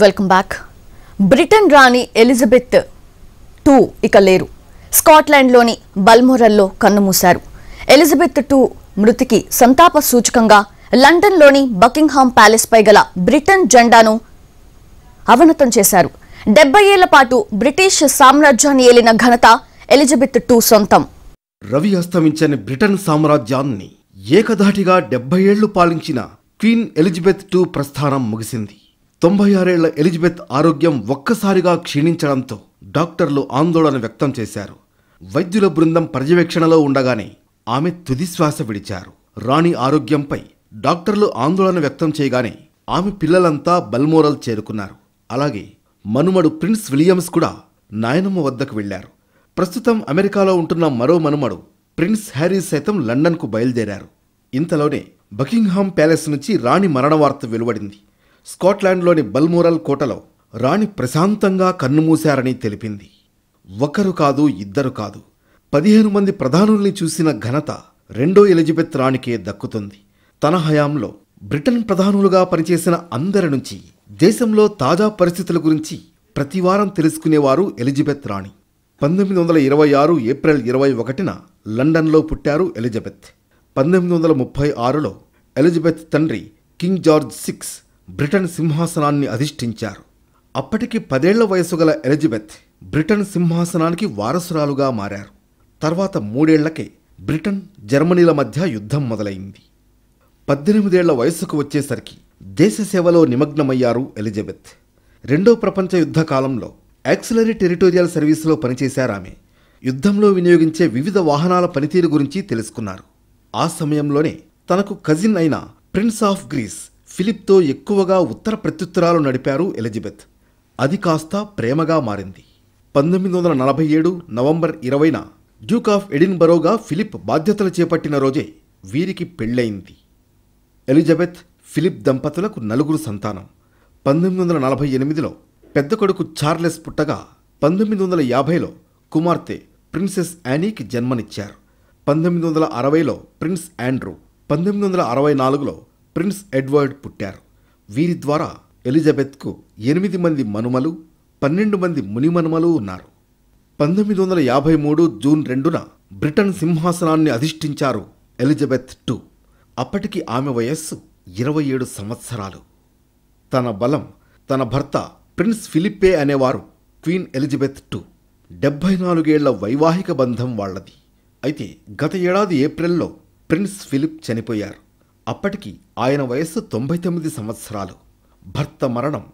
welcome back Britain రాణి Elizabeth two ఇక లేరు స్కాట్లాండ్లోని బల్మోరల్లో కన్నుమూశారు ఎలిజబెత్ టూ మృతికి సంతాప సూచకంగా లండన్లోని బకింగ్హామ్ ప్యాలెస్పై గల బ్రిటన్ జెండాను అవనతం చేశారు డెబ్బై ఏళ్ల పాటు బ్రిటిష్ సామ్రాజ్యాన్ని ఏలిన ఘనత ఎలిజబెత్ టూ సొంతం రవి అస్తమించని బ్రిటన్ సామ్రాజ్యాన్ని ఏకధాటిగా డెబ్బై ఏళ్లు పాలించిన క్వీన్ ఎలిజబెత్ టూ ప్రస్థానం ముగిసింది తొంభై ఆరేళ్ల ఎలిజబెత్ ఆరోగ్యం ఒక్కసారిగా క్షీణించడంతో డాక్టర్లు ఆందోళన వ్యక్తం చేశారు వైద్యుల బృందం పర్యవేక్షణలో ఉండగానే ఆమె తుదిశ్వాస విడిచారు రాణి ఆరోగ్యంపై డాక్టర్లు ఆందోళన వ్యక్తం చేయగానే ఆమె పిల్లలంతా బల్మోరల్ చేరుకున్నారు అలాగే మనుమడు ప్రిన్స్ విలియమ్స్ కూడా నాయనమ్మ వద్దకు వెళ్లారు ప్రస్తుతం అమెరికాలో ఉంటున్న మరో మనుమడు ప్రిన్స్ హ్యారీ సైతం లండన్కు బయలుదేరారు ఇంతలోనే బకింగ్హామ్ ప్యాలెస్ నుంచి రాణి మరణ వార్త వెలువడింది స్కాట్లాండ్లోని బల్మూరల్ కోటలో రాణి ప్రశాంతంగా కన్నుమూశారని తెలిపింది ఒకరు కాదు ఇద్దరు కాదు పదిహేను మంది ప్రధానుల్ని చూసిన ఘనత రెండో ఎలిజబెత్ రాణికే దక్కుతుంది తన హయాంలో బ్రిటన్ ప్రధానులుగా పనిచేసిన అందరి నుంచి దేశంలో తాజా పరిస్థితుల గురించి ప్రతివారం తెలుసుకునేవారు ఎలిజబెత్ రాణి పంతొమ్మిది వందల ఇరవై ఆరు ఏప్రిల్ ఇరవై ఒకటిన లండన్లో పుట్టారు ఎలిజబెత్ పంతొమ్మిది వందల ముప్పై ఆరులో ఎలిజబెత్ తండ్రి కింగ్ జార్జ్ సిక్స్ బ్రిటన్ సింహాసనాన్ని అధిష్ఠించారు అప్పటికి పదేళ్ల వయసు గల ఎలిజబెత్ బ్రిటన్ సింహాసనానికి వారసురాలుగా మారారు తర్వాత మూడేళ్లకే బ్రిటన్ జర్మనీల మధ్య యుద్ధం మొదలైంది పద్దెనిమిదేళ్ల వయసుకు వచ్చేసరికి దేశ సేవలో నిమగ్నమయ్యారు ఎలిజబెత్ రెండో ప్రపంచ యుద్ధ కాలంలో యాక్సిలరీ టెరిటోరియల్ సర్వీస్లో పనిచేశారామె యుద్ధంలో వినియోగించే వివిధ వాహనాల పనితీరు గురించి తెలుసుకున్నారు ఆ సమయంలోనే తనకు కజిన్ అయిన ప్రిన్స్ ఆఫ్ గ్రీస్ ఫిలిప్తో ఎక్కువగా ఉత్తర ప్రత్యుత్తరాలు నడిపారు ఎలిజబెత్ అది కాస్త ప్రేమగా మారింది పంతొమ్మిది వందల నలభై ఏడు నవంబర్ ఇరవైన డ్యూక్ ఆఫ్ ఎడిన్బరోగా ఫిలిప్ బాధ్యతలు చేపట్టిన రోజే వీరికి పెళ్ళయింది ఎలిజబెత్ ఫిలిప్ దంపతులకు నలుగురు సంతానం పంతొమ్మిది వందల నలభై ఎనిమిదిలో పెద్ద కొడుకు చార్లెస్ పుట్టగా పంతొమ్మిది వందల యాభైలో కుమార్తె ప్రిన్సెస్ యానీకి జన్మనిచ్చారు పంతొమ్మిది వందల అరవైలో ప్రిన్స్ ఆండ్రూ పంతొమ్మిది వందల అరవై నాలుగులో ప్రిన్స్ ఎడ్వర్డ్ పుట్టారు వీరి ద్వారా ఎలిజబెత్కు ఎనిమిది మంది మనుమలు పన్నెండు మంది మునిమనుమలు ఉన్నారు పంతొమ్మిది వందల యాభై మూడు జూన్ రెండున బ్రిటన్ సింహాసనాన్ని అధిష్ఠించారు ఎలిజబెత్ టూ అప్పటికి ఆమె వయస్సు ఇరవై ఏడు సంవత్సరాలు తన బలం తన భర్త ప్రిన్స్ ఫిలిప్పే అనేవారు క్వీన్ ఎలిజబెత్ టూ డెబ్బై నాలుగేళ్ల వైవాహిక బంధం వాళ్లది అయితే గత ఏడాది ఏప్రిల్లో ప్రిన్స్ ఫిలిప్ చనిపోయారు అప్పటికి ఆయన వయస్సు తొంభై తొమ్మిది సంవత్సరాలు భర్త మరణం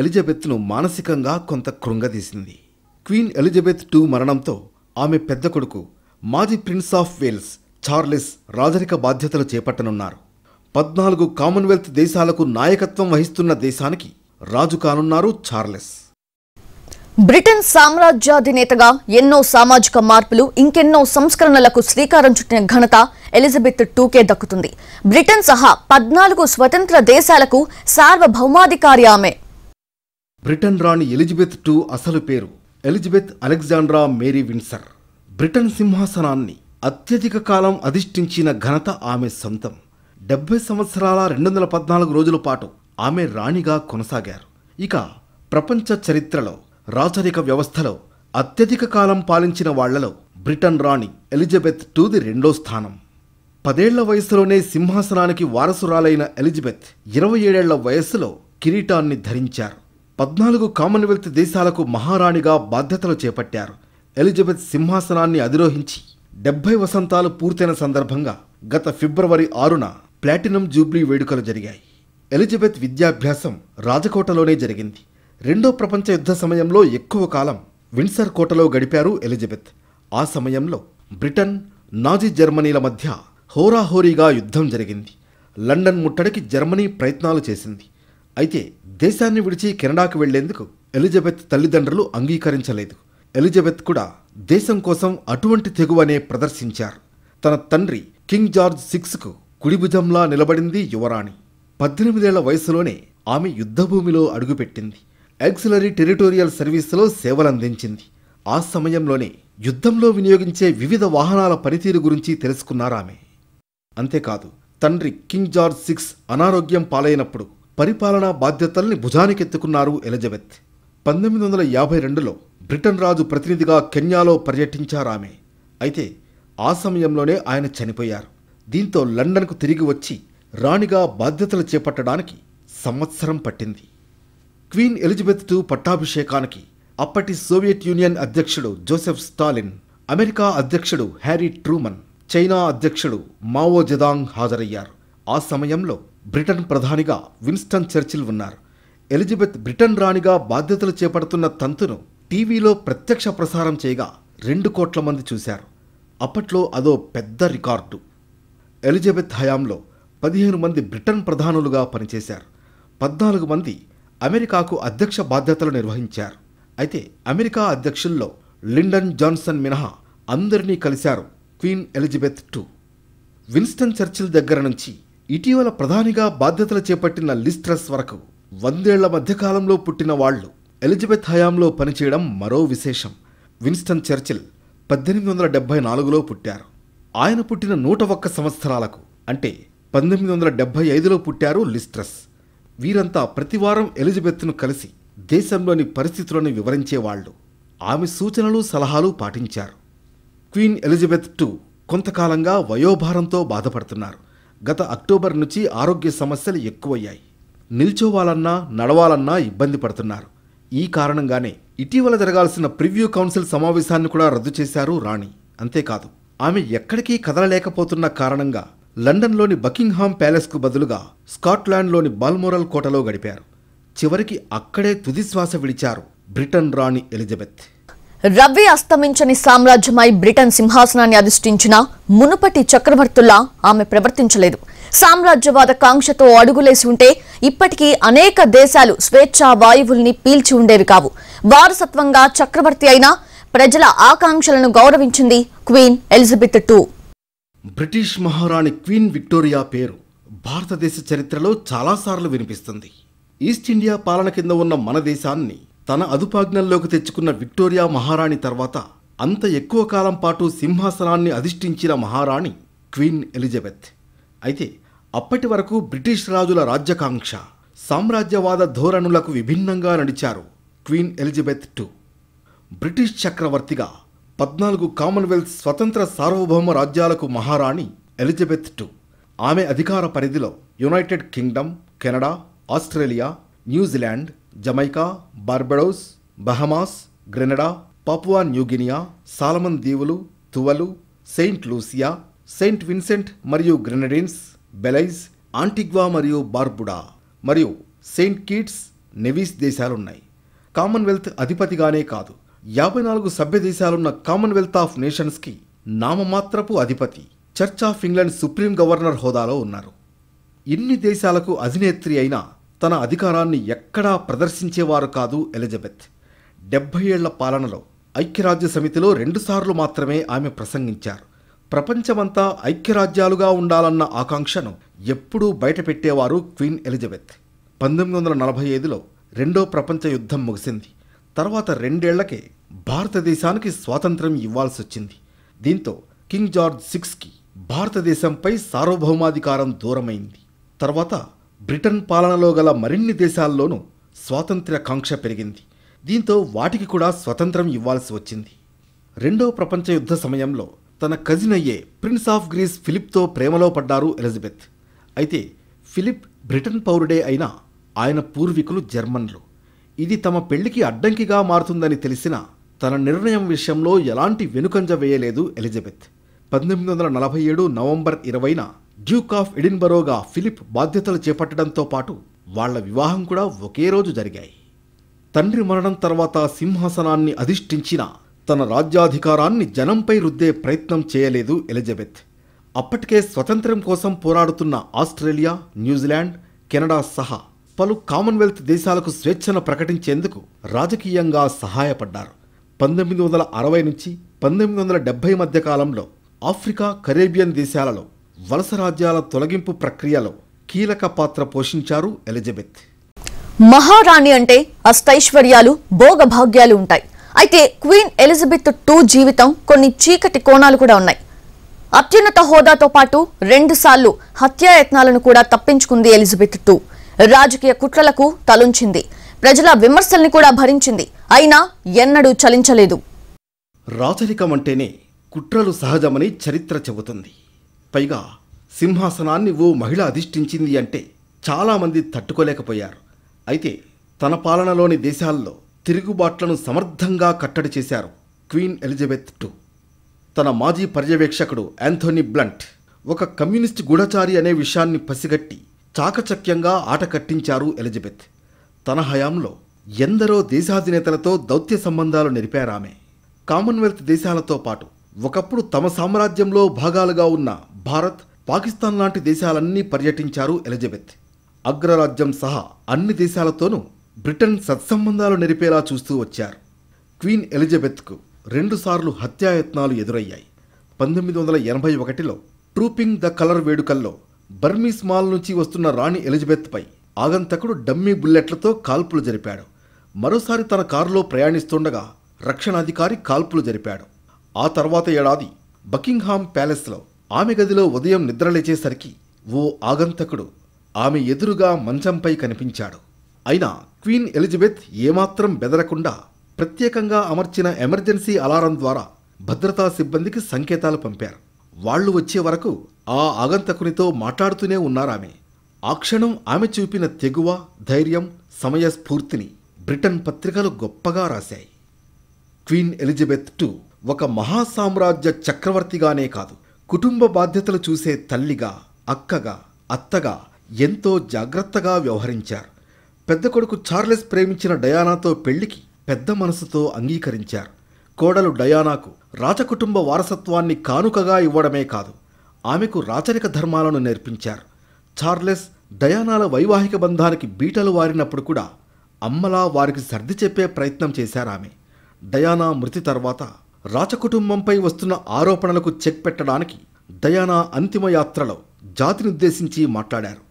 ఎలిజబెత్ను మానసికంగా కొంత కృంగదీసింది క్వీన్ ఎలిజబెత్ టూ మరణంతో ఆమె పెద్ద కొడుకు మాజీ ప్రిన్స్ ఆఫ్ వేల్స్ చార్లెస్ రాజరిక బాధ్యతలు చేపట్టనున్నారు పద్నాలుగు కామన్వెల్త్ దేశాలకు నాయకత్వం వహిస్తున్న దేశానికి రాజు కానున్నారు చార్లెస్ బ్రిటన్ సామ్రాజ్యాధినేతగా ఎన్నో సామాజిక మార్పులు ఇంకెన్నో సంస్కరణలకు శ్రీకారం చుట్టిన ఘనత ఎలిజబెత్ టూకే దక్కుతుంది బ్రిటన్ సహా పద్నాలుగు స్వతంత్ర దేశాలకు సార్వభౌమాధికారి ఆమె బ్రిటన్ రాణి ఎలిజబెత్ టూ అసలు పేరు Elizabeth Alexandra Mary Windsor Britain సింహాసనాన్ని అత్యధిక కాలం అధిష్ఠించిన ఘనత ఆమె సొంతం డెబ్బై సంవత్సరాల రెండు వందల పద్నాలుగు రోజుల పాటు ఆమె రాణిగా కొనసాగారు ఇక ప్రపంచ చరిత్రలో రాచరిక వ్యవస్థలో అత్యధిక కాలం పాలించిన వాళ్లలో బ్రిటన్ రాణి ఎలిజబెత్ టూది రెండో స్థానం పదేళ్ల వయసులోనే సింహాసనానికి వారసురాలైన ఎలిజబెత్ ఇరవై ఏడేళ్ల వయస్సులో కిరీటాన్ని ధరించారు పద్నాలుగు కామన్వెల్త్ దేశాలకు మహారాణిగా బాధ్యతలు చేపట్టారు ఎలిజబెత్ సింహాసనాన్ని అధిరోహించి డెబ్బై వసంతాలు పూర్తయిన సందర్భంగా గత ఫిబ్రవరి ఆరున ప్లాటినం జూబ్లీ వేడుకలు జరిగాయి ఎలిజబెత్ విద్యాభ్యాసం రాజకోటలోనే జరిగింది రెండో ప్రపంచ యుద్ధ సమయంలో ఎక్కువ కాలం విన్సర్ కోటలో గడిపారు ఎలిజబెత్ ఆ సమయంలో బ్రిటన్ నాజీ జర్మనీల మధ్య హోరాహోరీగా యుద్ధం జరిగింది లండన్ ముట్టడికి జర్మనీ ప్రయత్నాలు చేసింది అయితే దేశాన్ని విడిచి కెనడాకు వెళ్లేందుకు ఎలిజబెత్ తల్లిదండ్రులు అంగీకరించలేదు ఎలిజబెత్ కూడా దేశం కోసం అటువంటి తెగువనే ప్రదర్శించారు తన తండ్రి కింగ్ జార్జ్ సిక్స్కు కుడిభుజంలా నిలబడింది యువరాణి పద్దెనిమిదేళ్ల వయసులోనే ఆమె యుద్ధభూమిలో అడుగుపెట్టింది యాక్సిలరీ టెరిటోరియల్ సర్వీస్లో సేవలందించింది ఆ సమయంలోనే యుద్ధంలో వినియోగించే వివిధ వాహనాల పనితీరు గురించి తెలుసుకున్నారామె అంతేకాదు తండ్రి కింగ్ జార్జ్ సిక్స్ అనారోగ్యం పాలైనప్పుడు పరిపాలనా బాధ్యతల్ని భుజానికెత్తుకున్నారు ఎలిజబెత్ పంతొమ్మిది వందల యాభై రెండులో బ్రిటన్ రాజు ప్రతినిధిగా కెన్యాలో పర్యటించారామె అయితే ఆ సమయంలోనే ఆయన చనిపోయారు దీంతో లండన్కు తిరిగి వచ్చి రాణిగా బాధ్యతలు చేపట్టడానికి సంవత్సరం పట్టింది క్వీన్ ఎలిజబెత్ టు పట్టాభిషేకానికి అప్పటి సోవియట్ యూనియన్ అధ్యక్షుడు జోసెఫ్ స్టాలిన్ అమెరికా అధ్యక్షుడు హ్యారీ ట్రూమన్ చైనా అధ్యక్షుడు మావో జెదాంగ్ హాజరయ్యారు ఆ సమయంలో బ్రిటన్ ప్రధానిగా విన్స్టన్ చర్చిల్ ఉన్నారు ఎలిజబెత్ బ్రిటన్ రాణిగా బాధ్యతలు చేపడుతున్న తంతును టీవీలో ప్రత్యక్ష ప్రసారం చేయగా రెండు కోట్ల మంది చూశారు అప్పట్లో అదో పెద్ద రికార్డు ఎలిజబెత్ హయాంలో పదిహేను మంది బ్రిటన్ ప్రధానులుగా పనిచేశారు పద్నాలుగు మంది అమెరికాకు అధ్యక్ష బాధ్యతలు నిర్వహించారు అయితే అమెరికా అధ్యక్షుల్లో లిండన్ జాన్సన్ మినహా అందరినీ కలిశారు Queen Elizabeth two Winston Churchill దగ్గర నుంచి ఇటీవల ప్రధానిగా బాధ్యతలు చేపట్టిన లిస్ట్రస్ వరకు వందేళ్ల మధ్యకాలంలో పుట్టిన వాళ్లు ఎలిజబెత్ హయాంలో పనిచేయడం మరో విశేషం విన్స్టన్ చర్చిల్ పద్దెనిమిది వందల డెబ్బై నాలుగులో పుట్టారు ఆయన పుట్టిన నూట ఒక్క సంవత్సరాలకు అంటే పంతొమ్మిది వందల డెబ్బై ఐదులో పుట్టారు లిస్ట్రస్ వీరంతా ప్రతివారం ఎలిజబెత్ను కలిసి దేశంలోని పరిస్థితులను వివరించేవాళ్లు ఆమె సూచనలు సలహాలు పాటించారు క్వీన్ ఎలిజబెత్ టూ కొంతకాలంగా వయోభారంతో బాధపడుతున్నారు గత అక్టోబర్ నుంచి ఆరోగ్య సమస్యలు ఎక్కువయ్యాయి నిల్చోవాలన్నా నడవాలన్నా ఇబ్బంది పడుతున్నారు ఈ కారణంగానే ఇటీవల జరగాల్సిన ప్రివ్యూ కౌన్సిల్ సమావేశాన్ని కూడా రద్దు చేశారు రాణి అంతేకాదు ఆమె ఎక్కడికీ కదలలేకపోతున్న కారణంగా లండన్లోని బకింగ్హామ్ ప్యాలెస్కు బదులుగా స్కాట్లాండ్లోని బాల్మోరల్ కోటలో గడిపారు చివరికి అక్కడే తుదిశ్వాస విడిచారు బ్రిటన్ రాణి ఎలిజబెత్ రవి అస్తమించని సామ్రాజ్యమై బ్రిటన్ సింహాసనాన్ని అధిష్ఠించిన మునుపటి చక్రవర్తుల్లా ఆమె ప్రవర్తించలేదు సామ్రాజ్యవాద కాంక్షతో అడుగులేసి ఉంటే ఇప్పటికీ అనేక దేశాలు స్వేచ్ఛా వాయువుల్ని పీల్చి ఉండేవి కావు వారసత్వంగా చక్రవర్తి అయిన ప్రజల ఆకాంక్షలను గౌరవించింది క్వీన్ ఎలిజబెత్ టూ బ్రిటిష్ మహారాణి క్వీన్ విక్టోరియా పేరు భారతదేశ చరిత్రలో చాలాసార్లు వినిపిస్తుంది ఈస్ట్ ఇండియా పాలన కింద ఉన్న మన దేశాన్ని తన అదుపాజ్ఞల్లోకి తెచ్చుకున్న విక్టోరియా మహారాణి తర్వాత అంత ఎక్కువ కాలం పాటు సింహాసనాన్ని అధిష్ఠించిన మహారాణి క్వీన్ ఎలిజబెత్ అయితే అప్పటి వరకు బ్రిటిష్ రాజుల రాజ్యాకాంక్ష సామ్రాజ్యవాద ధోరణులకు విభిన్నంగా నడిచారు క్వీన్ ఎలిజబెత్ టూ బ్రిటిష్ చక్రవర్తిగా పద్నాలుగు కామన్వెల్త్ స్వతంత్ర సార్వభౌమ రాజ్యాలకు మహారాణి ఎలిజబెత్ టు ఆమె అధికార పరిధిలో United Kingdom Canada Australia New Zealand Jamaica Barbados Bahamas Grenada Papua New Guinea Solomon దీవులు Tuvalu Saint Lucia Saint Vincent మరియు గ్రెనడిన్స్ బెలైజ్ ఆంటిగ్వా మరియు బార్బుడా మరియు సెయింట్ కీట్స్ నెవీస్ దేశాలున్నాయి కామన్వెల్త్ అధిపతిగానే కాదు యాభై నాలుగు సభ్య దేశాలున్న కామన్వెల్త్ ఆఫ్ నేషన్స్కి నామమాత్రపు అధిపతి Church of England supreme governor హోదాలో ఉన్నారు ఇన్ని దేశాలకు అధినేత్రి అయిన తన అధికారాన్ని ఎక్కడా ప్రదర్శించేవారు కాదు ఎలిజబెత్ డెబ్బై ఏళ్ల పాలనలో ఐక్యరాజ్య సమితిలో రెండుసార్లు మాత్రమే ఆమె ప్రసంగించారు ప్రపంచమంతా ఐక్యరాజ్యాలుగా ఉండాలన్న ఆకాంక్షను ఎప్పుడూ బయటపెట్టేవారు క్వీన్ ఎలిజబెత్ పంతొమ్మిది వందల నలభై ఐదులో రెండో ప్రపంచ యుద్ధం ముగిసింది తర్వాత రెండేళ్లకే భారతదేశానికి స్వాతంత్రం వచ్చింది దీంతో కింగ్ జార్జ్ సిక్స్కి భారతదేశంపై సార్వభౌమాధికారం దూరమైంది తర్వాత బ్రిటన్ పాలనలో గల మరిన్ని దేశాల్లోనూ కాంక్ష పెరిగింది దీంతో వాటికి కూడా స్వతంత్రం ఇవ్వాల్సి వచ్చింది రెండో ప్రపంచ యుద్ధ సమయంలో తన కజిన్ అయ్యే ప్రిన్స్ ఆఫ్ గ్రీస్ ఫిలిప్తో ప్రేమలో పడ్డారు ఎలిజబెత్ అయితే ఫిలిప్ బ్రిటన్ పౌరుడే అయినా ఆయన పూర్వీకులు జర్మన్లు ఇది తమ పెళ్లికి అడ్డంకిగా మారుతుందని తెలిసిన తన నిర్ణయం విషయంలో ఎలాంటి వెనుకంజ వేయలేదు ఎలిజబెత్ పంతొమ్మిది వందల నలభై ఏడు నవంబర్ ఇరవైన డ్యూక్ ఆఫ్ ఎడిన్బరోగా ఫిలిప్ బాధ్యతలు చేపట్టడంతో పాటు వాళ్ల వివాహం కూడా ఒకే రోజు జరిగాయి తండ్రి మరణం తర్వాత సింహాసనాన్ని అధిష్ఠించిన తన రాజ్యాధికారాన్ని జనంపై రుద్దే ప్రయత్నం చేయలేదు ఎలిజబెత్ అప్పటికే స్వతంత్రం కోసం పోరాడుతున్న ఆస్ట్రేలియా న్యూజిలాండ్ కెనడా సహా పలు కామన్వెల్త్ దేశాలకు స్వేచ్ఛను ప్రకటించేందుకు రాజకీయంగా సహాయపడ్డారు పంతొమ్మిది వందల అరవై నుంచి పంతొమ్మిది వందల డెబ్బై మధ్య కాలంలో ఆఫ్రికా కరేబియన్ దేశాలలో వలస రాజ్యాల తొలగింపు ప్రక్రియలో కీలక పాత్ర పోషించారు ఎలిజబెత్ మహారాణి అంటే అష్టైశ్వర్యాలు భోగభాగ్యాలు ఉంటాయి అయితే క్వీన్ ఎలిజబెత్ టూ జీవితం కొన్ని చీకటి కోణాలు కూడా ఉన్నాయి అత్యున్నత హోదాతో పాటు రెండుసార్లు హత్యాయత్నాలను కూడా తప్పించుకుంది ఎలిజబెత్ టూ రాజకీయ కుట్రలకు తలుంచింది ప్రజల విమర్శల్ని కూడా భరించింది అయినా ఎన్నడూ చలించలేదు రాచరికం అంటేనే కుట్రలు సహజమని చరిత్ర చెబుతుంది పైగా సింహాసనాన్ని ఓ మహిళ అధిష్ఠించింది అంటే చాలామంది తట్టుకోలేకపోయారు అయితే తన పాలనలోని దేశాల్లో తిరుగుబాట్లను సమర్థంగా కట్టడి చేశారు క్వీన్ ఎలిజబెత్ టూ తన మాజీ పర్యవేక్షకుడు యాంథోనీ బ్లంట్ ఒక కమ్యూనిస్ట్ గూఢచారి అనే విషయాన్ని పసిగట్టి చాకచక్యంగా ఆట కట్టించారు ఎలిజబెత్ తన హయాంలో ఎందరో దేశాధినేతలతో దౌత్య సంబంధాలు నెరిపారామె కామన్వెల్త్ దేశాలతో పాటు ఒకప్పుడు తమ సామ్రాజ్యంలో భాగాలుగా ఉన్న భారత్ పాకిస్తాన్ లాంటి దేశాలన్నీ పర్యటించారు ఎలిజబెత్ అగ్రరాజ్యం సహా అన్ని దేశాలతోనూ బ్రిటన్ సత్సంబంధాలు నెరిపేలా చూస్తూ వచ్చారు క్వీన్ ఎలిజబెత్కు రెండుసార్లు హత్యాయత్నాలు ఎదురయ్యాయి పంతొమ్మిది వందల ఎనభై ఒకటిలో ట్రూపింగ్ ద కలర్ వేడుకల్లో బర్మీస్ మాల్ నుంచి వస్తున్న రాణి ఎలిజబెత్పై ఆగంతకుడు డమ్మీ బుల్లెట్లతో కాల్పులు జరిపాడు మరోసారి తన కారులో ప్రయాణిస్తుండగా రక్షణాధికారి కాల్పులు జరిపాడు ఆ తర్వాత ఏడాది బకింగ్హామ్ ప్యాలెస్లో ఆమె గదిలో ఉదయం నిద్రలేచేసరికి ఓ ఆగంతకుడు ఆమె ఎదురుగా మంచంపై కనిపించాడు అయినా క్వీన్ ఎలిజబెత్ ఏమాత్రం బెదరకుండా ప్రత్యేకంగా అమర్చిన ఎమర్జెన్సీ అలారం ద్వారా భద్రతా సిబ్బందికి సంకేతాలు పంపారు వాళ్లు వచ్చే వరకు ఆ ఆగంతకునితో మాట్లాడుతూనే ఉన్నారామె ఆ క్షణం ఆమె చూపిన తెగువ ధైర్యం సమయస్ఫూర్తిని బ్రిటన్ పత్రికలు గొప్పగా రాశాయి క్వీన్ ఎలిజబెత్ టు ఒక మహాసామ్రాజ్య చక్రవర్తిగానే కాదు కుటుంబ బాధ్యతలు చూసే తల్లిగా అక్కగా అత్తగా ఎంతో జాగ్రత్తగా వ్యవహరించారు పెద్ద కొడుకు చార్లెస్ ప్రేమించిన డయానాతో పెళ్లికి పెద్ద మనసుతో అంగీకరించారు కోడలు డయానాకు రాజకుటుంబ వారసత్వాన్ని కానుకగా ఇవ్వడమే కాదు ఆమెకు రాచరిక ధర్మాలను నేర్పించారు చార్లెస్ దయానాల వైవాహిక బంధానికి బీటలు వారినప్పుడు కూడా అమ్మలా వారికి సర్ది చెప్పే ప్రయత్నం చేశారామె దయానా మృతి తర్వాత రాచకుటుంబంపై వస్తున్న ఆరోపణలకు చెక్ పెట్టడానికి దయానా అంతిమ యాత్రలో జాతినుద్దేశించి మాట్లాడారు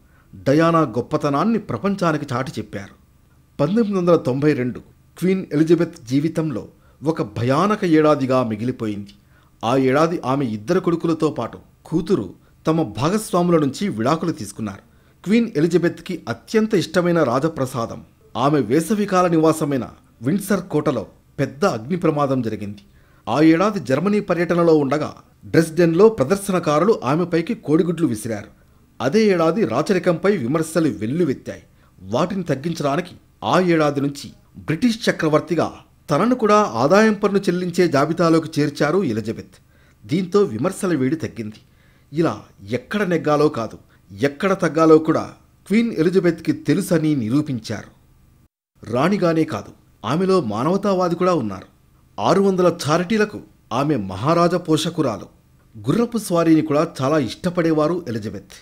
దయానా గొప్పతనాన్ని ప్రపంచానికి చాటి చెప్పారు పంతొమ్మిది వందల తొంభై రెండు క్వీన్ ఎలిజబెత్ జీవితంలో ఒక భయానక ఏడాదిగా మిగిలిపోయింది ఆ ఏడాది ఆమె ఇద్దరు కొడుకులతో పాటు కూతురు తమ భాగస్వాముల నుంచి విడాకులు తీసుకున్నారు క్వీన్ ఎలిజబెత్కి అత్యంత ఇష్టమైన రాజప్రసాదం ఆమె వేసవికాల నివాసమైన విండ్సర్ కోటలో పెద్ద అగ్ని ప్రమాదం జరిగింది ఆ ఏడాది జర్మనీ పర్యటనలో ఉండగా డ్రెస్డెన్లో ప్రదర్శనకారులు ఆమెపైకి కోడిగుడ్లు విసిరారు అదే ఏడాది రాచరికంపై విమర్శలు వెల్లువెత్తాయి వాటిని తగ్గించడానికి ఆ ఏడాది నుంచి బ్రిటిష్ చక్రవర్తిగా తనను కూడా ఆదాయం పన్ను చెల్లించే జాబితాలోకి చేర్చారు ఎలిజబెత్ దీంతో విమర్శల వేడి తగ్గింది ఇలా ఎక్కడ నెగ్గాలో కాదు ఎక్కడ తగ్గాలో కూడా క్వీన్ ఎలిజబెత్కి తెలుసని నిరూపించారు రాణిగానే కాదు ఆమెలో మానవతావాది కూడా ఉన్నారు ఆరు వందల చారిటీలకు ఆమె మహారాజ పోషకురాలు గుర్రపు స్వారీని కూడా చాలా ఇష్టపడేవారు ఎలిజబెత్